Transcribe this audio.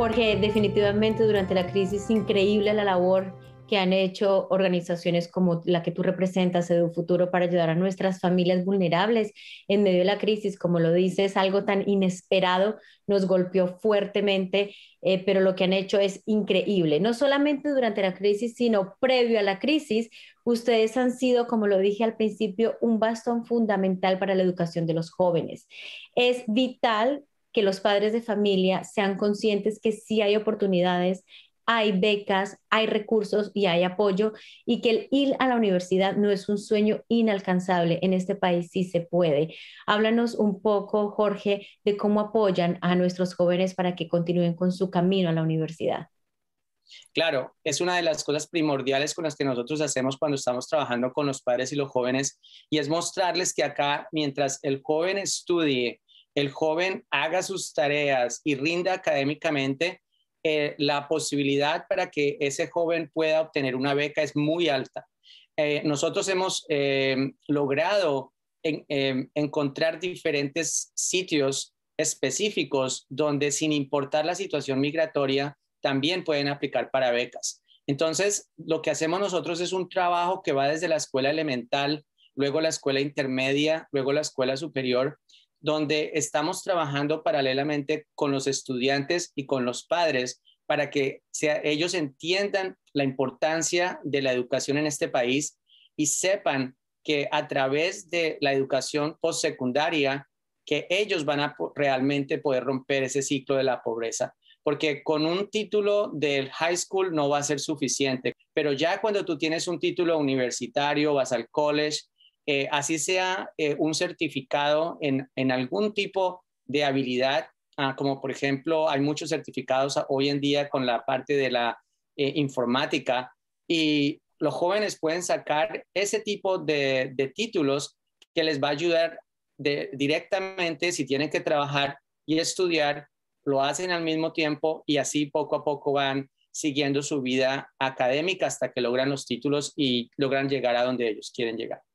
porque definitivamente durante la crisis increíble la labor que han hecho organizaciones como la que tú representas, Edu Futuro, para ayudar a nuestras familias vulnerables en medio de la crisis. Como lo dices, algo tan inesperado nos golpeó fuertemente, eh, pero lo que han hecho es increíble. No solamente durante la crisis, sino previo a la crisis, ustedes han sido, como lo dije al principio, un bastón fundamental para la educación de los jóvenes. Es vital que los padres de familia sean conscientes que sí hay oportunidades, hay becas, hay recursos y hay apoyo y que el ir a la universidad no es un sueño inalcanzable. En este país sí se puede. Háblanos un poco, Jorge, de cómo apoyan a nuestros jóvenes para que continúen con su camino a la universidad. Claro, es una de las cosas primordiales con las que nosotros hacemos cuando estamos trabajando con los padres y los jóvenes y es mostrarles que acá, mientras el joven estudie el joven haga sus tareas y rinda académicamente, eh, la posibilidad para que ese joven pueda obtener una beca es muy alta. Eh, nosotros hemos eh, logrado em, encontrar diferentes sitios específicos donde sin importar la situación migratoria, también pueden aplicar para becas. Entonces, lo que hacemos nosotros es un trabajo que va desde la escuela elemental, luego la escuela intermedia, luego la escuela superior, donde estamos trabajando paralelamente con los estudiantes y con los padres para que ellos entiendan la importancia de la educación en este país y sepan que a través de la educación postsecundaria, que ellos van a realmente poder romper ese ciclo de la pobreza. Porque con un título del high school no va a ser suficiente, pero ya cuando tú tienes un título universitario, vas al college, eh, así sea eh, un certificado en, algún tipo de habilidad, ah, como por ejemplo hay muchos certificados hoy en día con la parte de la eh, informática y los jóvenes pueden sacar ese tipo de, títulos que les va a ayudar directamente si tienen que trabajar y estudiar, lo hacen al mismo tiempo y así poco a poco van siguiendo su vida académica hasta que logran los títulos y logran llegar a donde ellos quieren llegar.